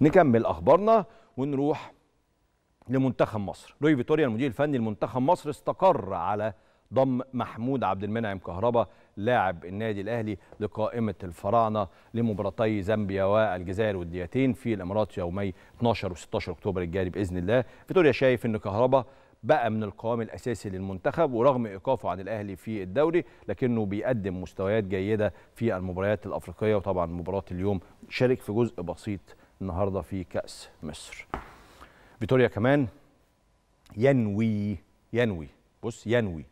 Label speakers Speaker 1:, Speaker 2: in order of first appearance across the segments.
Speaker 1: نكمل اخبارنا ونروح لمنتخب مصر لوي فيتوريا المدير الفني لمنتخب مصر استقر على ضم محمود عبد المنعم كهربا لاعب النادي الاهلي لقائمه الفراعنه لمباراتي زامبيا والجزائر والديتين في الامارات يومي 12 و16 اكتوبر الجاري باذن الله فيتوريا شايف ان كهربا بقى من القوام الاساسي للمنتخب ورغم ايقافه عن الاهلي في الدوري لكنه بيقدم مستويات جيده في المباريات الافريقيه وطبعا مباراه اليوم شارك في جزء بسيط النهارده في كاس مصر فيتوريا كمان ينوي ينوي بص ينوي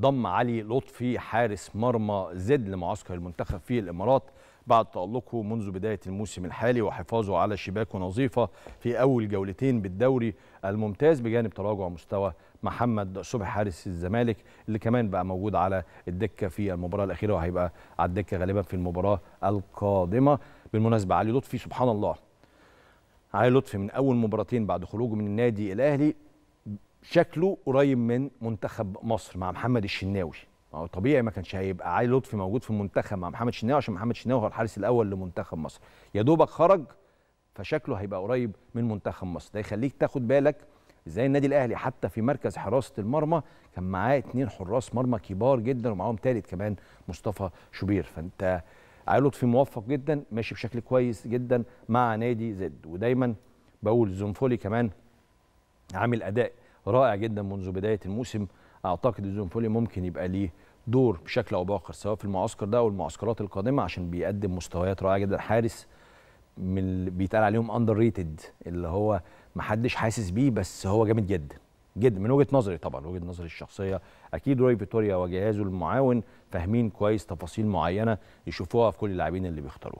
Speaker 1: ضم علي لطفي حارس مرمى زد لمعسكر المنتخب في الامارات بعد تألقه منذ بداية الموسم الحالي وحفاظه على شباكه نظيفة في أول جولتين بالدوري الممتاز بجانب تراجع مستوى محمد صبحي حارس الزمالك اللي كمان بقى موجود على الدكة في المباراة الأخيرة وهيبقى على الدكة غالبا في المباراة القادمة بالمناسبة علي لطفي سبحان الله علي لطفي من اول مباراتين بعد خروجه من النادي الاهلي شكله قريب من منتخب مصر مع محمد الشناوي ما هو طبيعي ما كانش هيبقى علي لطفي موجود في المنتخب مع محمد الشناوي عشان محمد الشناوي هو الحارس الاول لمنتخب مصر يا دوبك خرج فشكله هيبقى قريب من منتخب مصر ده يخليك تاخد بالك ازاي النادي الاهلي حتى في مركز حراسه المرمى كان معاه اتنين حراس مرمى كبار جدا ومعاهم تالت كمان مصطفى شوبير فانت عيل لطفي موفق جدا ماشي بشكل كويس جدا مع نادي زد ودايما بقول زونفولي كمان عامل اداء رائع جدا منذ بدايه الموسم اعتقد زونفولي ممكن يبقى ليه دور بشكل او باخر سواء في المعسكر ده او المعسكرات القادمه عشان بيقدم مستويات رائعه جدا حارس من اللي بيتقال عليهم اندر ريتد اللي هو محدش حاسس بيه بس هو جامد جدا جدا من وجهه نظري طبعا وجهه نظري الشخصيه اكيد روي فيتوريا وجهازه المعاون فاهمين كويس تفاصيل معينه يشوفوها في كل اللاعبين اللي بيختاروا